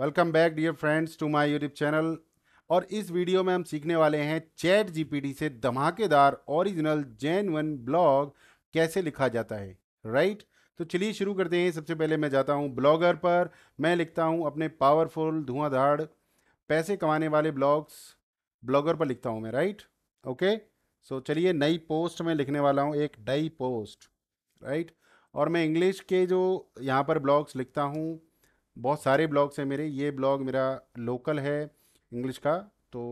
Welcome back dear friends to my YouTube channel और इस video में हम सीखने वाले हैं चैट जीपीटी से धमाकेदार ओरिजिनल वन ब्लॉग कैसे लिखा जाता है राइट right? तो चलिए शुरू करते हैं सबसे पहले मैं जाता हूँ ब्लॉगर पर मैं लिखता हूँ अपने पावरफुल धुआंधार पैसे कमाने वाले ब्लॉग्स ब्लॉगर पर लिखता हूँ मैं राइट ओके सो चलिए नई पोस्ट में लिखने वाला हूँ एक डई पोस्ट राइट और मैं इंग्लिश के जो यहाँ पर ब्लॉग्स लिखता हूँ बहुत सारे ब्लॉग्स हैं मेरे ये ब्लॉग मेरा लोकल है इंग्लिश का तो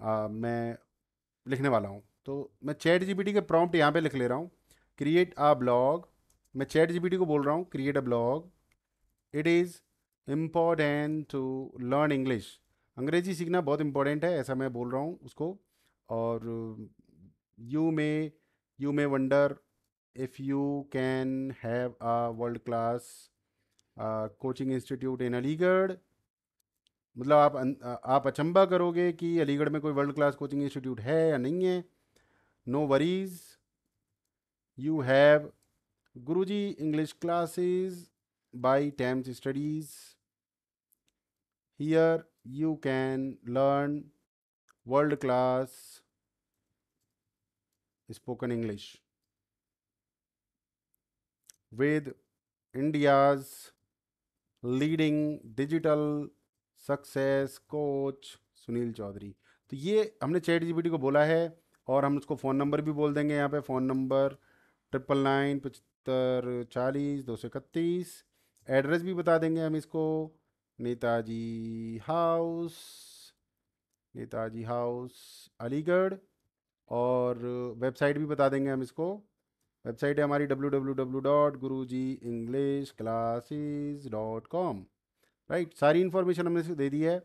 आ, मैं लिखने वाला हूँ तो मैं चैट जीपीटी के प्रॉम्प्ट यहाँ पे लिख ले रहा हूँ क्रिएट अ ब्लॉग मैं चैट जीपीटी को बोल रहा हूँ create a blog it is important to learn English अंग्रेजी सीखना बहुत इम्पॉर्टेंट है ऐसा मैं बोल रहा हूँ उसको और you may you may wonder if you can have a world class coaching institute in Aligarh मतलब आप अं, आप अचंबा करोगे कि अलीगढ़ में कोई वर्ल्ड क्लास कोचिंग इंस्टीट्यूट है या नहीं है no worries you have Guruji English classes by Times studies here you can learn world class spoken English with India's leading digital success coach Sunil Chaudhary तो ये हमने चैट जीपीटी को बोला है और हम उसको फ़ोन नंबर भी बोल देंगे यहाँ पे फ़ोन नंबर ट्रिपल नाइन पचहत्तर चालीस दो सौ इकतीस एड्रेस भी बता देंगे हम इसको नेताजी हाउस नेताजी हाउस अलीगढ़ और वेबसाइट भी बता देंगे हम इसको वेबसाइट है हमारी W W W dot Guru ji English classes dot com right सारी इन्फॉर्मेशन हमने दे दी है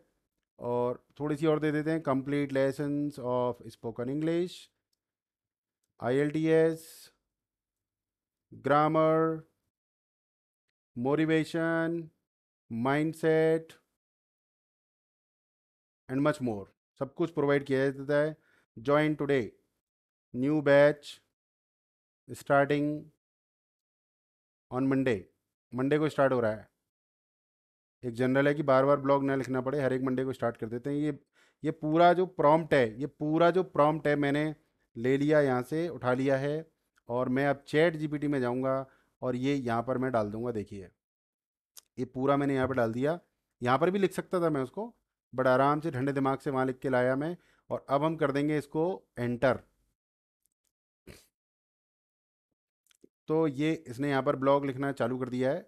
और थोड़ी सी और दे देते हैं complete lessons of spoken English I L T S grammar motivation mindset and much more सब कुछ प्रोवाइड किया जाता है join today new batch starting on Monday Monday को स्टार्ट हो रहा है एक जनरल है कि बार बार ब्लॉग ना लिखना पड़े हर एक मंडे को स्टार्ट कर देते हैं ये ये पूरा जो प्रॉम्प्ट है ये पूरा जो प्रॉम्प्ट है मैंने ले लिया यहाँ से उठा लिया है और मैं अब चैट जीपीटी में जाऊँगा और ये यहाँ पर मैं डाल दूँगा देखिए ये पूरा मैंने यहाँ पर डाल दिया यहाँ पर भी लिख सकता था मैं उसको बड़ा आराम से ठंडे दिमाग से वहाँ लिख के लाया मैं और अब हम कर देंगे इसको एंटर तो ये इसने यहाँ पर ब्लॉग लिखना चालू कर दिया है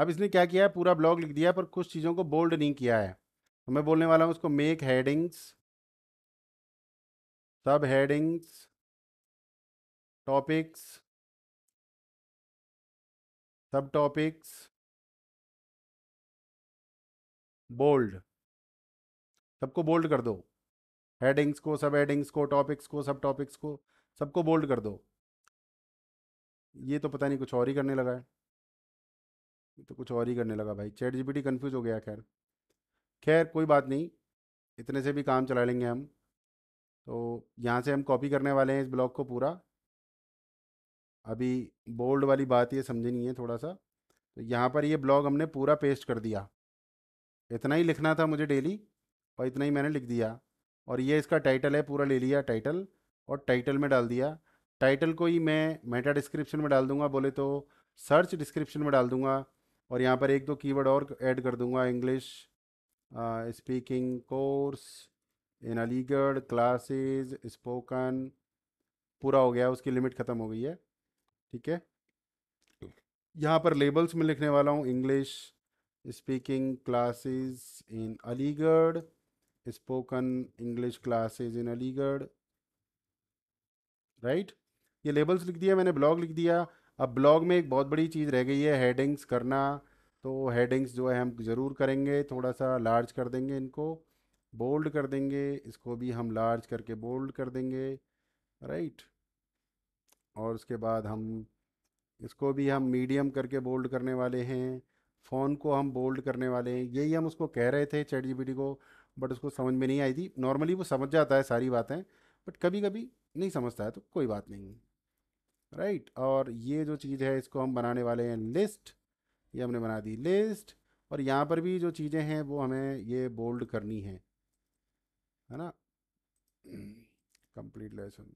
अब इसने क्या किया है पूरा ब्लॉग लिख दिया पर कुछ चीज़ों को बोल्ड नहीं किया है तो मैं बोलने वाला हूँ उसको make headings subheadings topics subtopics bold सबको बोल्ड कर दो हेडिंग्स को सब हेडिंग्स को टॉपिक्स को सब टॉपिक्स को सबको बोल्ड कर दो ये तो पता नहीं कुछ और ही करने लगा है ये तो कुछ और ही करने लगा भाई चैट जीपीटी कंफ्यूज हो गया खैर खैर कोई बात नहीं इतने से भी काम चला लेंगे हम तो यहाँ से हम कॉपी करने वाले हैं इस ब्लॉग को पूरा अभी बोल्ड वाली बात ये समझनी है थोड़ा सा तो यहाँ पर ये ब्लॉग हमने पूरा पेस्ट कर दिया इतना ही लिखना था मुझे डेली और इतना ही मैंने लिख दिया और ये इसका टाइटल है पूरा ले लिया टाइटल और टाइटल में डाल दिया टाइटल को ही मैं मेटा डिस्क्रिप्शन में डाल दूंगा बोले तो सर्च डिस्क्रिप्शन में डाल दूंगा और यहाँ पर एक दो कीवर्ड और ऐड कर दूंगा English speaking course in Aligarh classes spoken पूरा हो गया उसकी लिमिट ख़त्म हो गई है ठीक है हम्म। यहाँ पर लेबल्स में लिखने वाला हूँ English speaking classes in Aligarh spoken English classes in Aligarh right ये लेबल्स लिख दिया मैंने ब्लॉग लिख दिया अब ब्लॉग में एक बहुत बड़ी चीज़ रह गई है हेडिंग्स करना तो हेडिंग्स जो है हम ज़रूर करेंगे थोड़ा सा लार्ज कर देंगे इनको बोल्ड कर देंगे इसको भी हम लार्ज करके बोल्ड कर देंगे राइट और उसके बाद हम इसको भी हम मीडियम करके बोल्ड करने वाले हैं फ़ोन को हम बोल्ड करने वाले हैं यही हम उसको कह रहे थे चैट जी को बट उसको समझ में नहीं आई थी नॉर्मली वो समझ जाता है सारी बातें बट कभी कभी नहीं समझता है तो कोई बात नहीं राइट right? और ये जो चीज़ है इसको हम बनाने वाले हैं लिस्ट ये हमने बना दी लिस्ट और यहाँ पर भी जो चीज़ें हैं वो हमें ये बोल्ड करनी है है ना कंप्लीट लेसन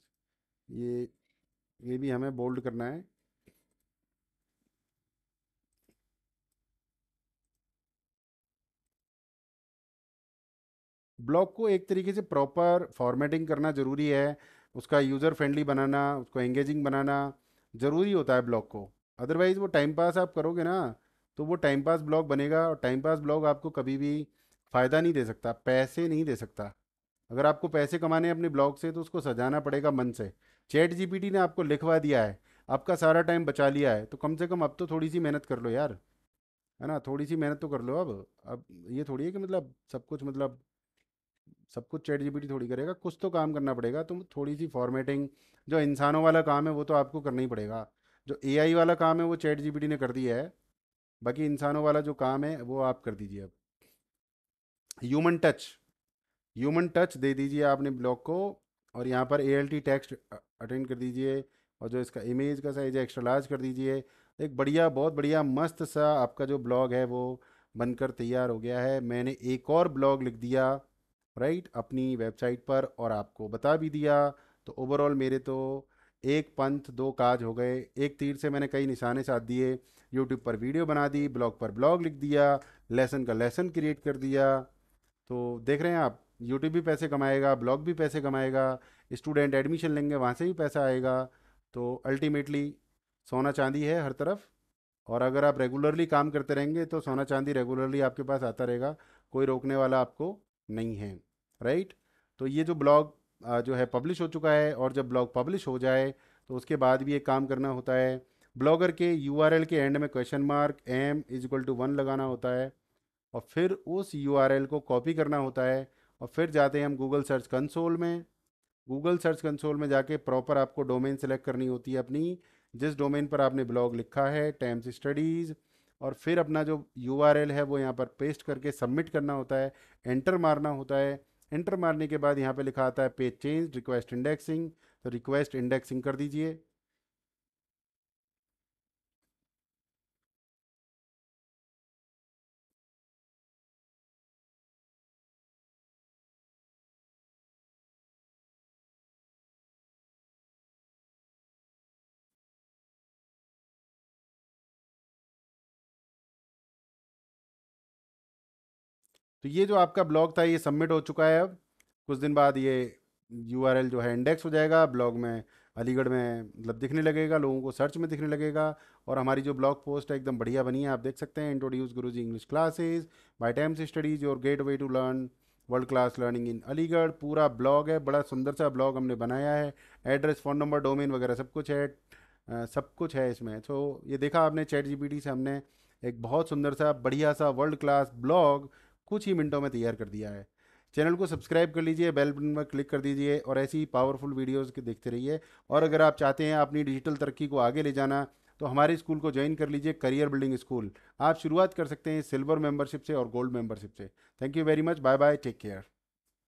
ये ये भी हमें बोल्ड करना है ब्लॉग को एक तरीके से प्रॉपर फॉर्मेटिंग करना ज़रूरी है उसका यूज़र फ्रेंडली बनाना उसको एंगेजिंग बनाना ज़रूरी होता है ब्लॉग को अदरवाइज़ वो टाइम पास आप करोगे ना तो वो टाइम पास ब्लॉग बनेगा और टाइम पास ब्लॉग आपको कभी भी फ़ायदा नहीं दे सकता पैसे नहीं दे सकता अगर आपको पैसे कमाने अपने ब्लॉग से तो उसको सजाना पड़ेगा मन से चैट जी ने आपको लिखवा दिया है आपका सारा टाइम बचा लिया है तो कम से कम अब तो थोड़ी सी मेहनत कर लो यार है ना थोड़ी सी मेहनत तो कर लो अब अब ये थोड़ी है कि मतलब सब कुछ मतलब सब कुछ चैट जी थोड़ी करेगा कुछ तो काम करना पड़ेगा तो थोड़ी सी फॉर्मेटिंग जो इंसानों वाला काम है वो तो आपको करना ही पड़ेगा जो ए वाला काम है वो चैट जी ने कर दिया है बाकी इंसानों वाला जो काम है वो आप कर दीजिए अब ह्यूमन टच ह्यूमन टच दे दीजिए आपने ब्लॉग को और यहाँ पर A L T text attend कर दीजिए और जो इसका इमेज का साइज है एक्स्ट्रा लार्ज कर दीजिए एक बढ़िया बहुत बढ़िया मस्त सा आपका जो ब्लॉग है वो बनकर तैयार हो गया है मैंने एक और ब्लॉग लिख दिया राइट अपनी वेबसाइट पर और आपको बता भी दिया तो ओवरऑल मेरे तो एक पंथ दो काज हो गए एक तीर से मैंने कई निशाने साध दिए यूट्यूब पर वीडियो बना दी ब्लॉग पर ब्लॉग लिख दिया लेसन का लेसन क्रिएट कर दिया तो देख रहे हैं आप यूट्यूब भी पैसे कमाएगा ब्लॉग भी पैसे कमाएगा स्टूडेंट एडमिशन लेंगे वहाँ से भी पैसा आएगा तो अल्टीमेटली सोना चांदी है हर तरफ और अगर आप रेगुलरली काम करते रहेंगे तो सोना चांदी रेगुलरली आपके पास आता रहेगा कोई रोकने वाला आपको नहीं है राइट तो ये जो ब्लॉग जो है पब्लिश हो चुका है और जब ब्लॉग पब्लिश हो जाए तो उसके बाद भी एक काम करना होता है ब्लॉगर के यू के एंड में question mark M is equal to one लगाना होता है और फिर उस यू को कॉपी करना होता है और फिर जाते हैं हम गूगल सर्च कंसोल में गूगल सर्च कंसोल में जाके प्रॉपर आपको डोमेन सेलेक्ट करनी होती है अपनी जिस डोमेन पर आपने ब्लॉग लिखा है टाइम्स स्टडीज़ और फिर अपना जो यू है वो यहाँ पर पेस्ट करके सबमिट करना होता है एंटर मारना होता है एंटर मारने के बाद यहाँ पे लिखा आता है पेज चेंज रिक्वेस्ट इंडेक्सिंग तो रिक्वेस्ट इंडेक्सिंग कर दीजिए तो ये जो आपका ब्लॉग था ये सबमिट हो चुका है अब कुछ दिन बाद ये यू जो है इंडेक्स हो जाएगा ब्लॉग में अलीगढ़ में मतलब दिखने लगेगा लोगों को सर्च में दिखने लगेगा और हमारी जो ब्लॉग पोस्ट है एकदम बढ़िया बनी है आप देख सकते हैं introduce Guru ji English classes by Times studies और gateway to learn world class learning in Aligarh पूरा ब्लॉग है बड़ा सुंदर सा ब्लॉग हमने बनाया है एड्रेस फ़ोन नंबर डोमेन वगैरह सब कुछ है आ, सब कुछ है इसमें तो ये देखा आपने चैट जी से हमने एक बहुत सुंदर सा बढ़िया सा वर्ल्ड क्लास ब्लॉग कुछ ही मिनटों में तैयार कर दिया है चैनल को सब्सक्राइब कर लीजिए बेल बटन पर क्लिक कर दीजिए और ऐसी ही पावरफुल वीडियोज़ के देखते रहिए और अगर आप चाहते हैं अपनी डिजिटल तरक्की को आगे ले जाना तो हमारे स्कूल को ज्वाइन कर लीजिए करियर बिल्डिंग स्कूल आप शुरुआत कर सकते हैं सिल्वर मेंबरशिप से और गोल्ड मेंबरशिप से thank you very much bye bye take care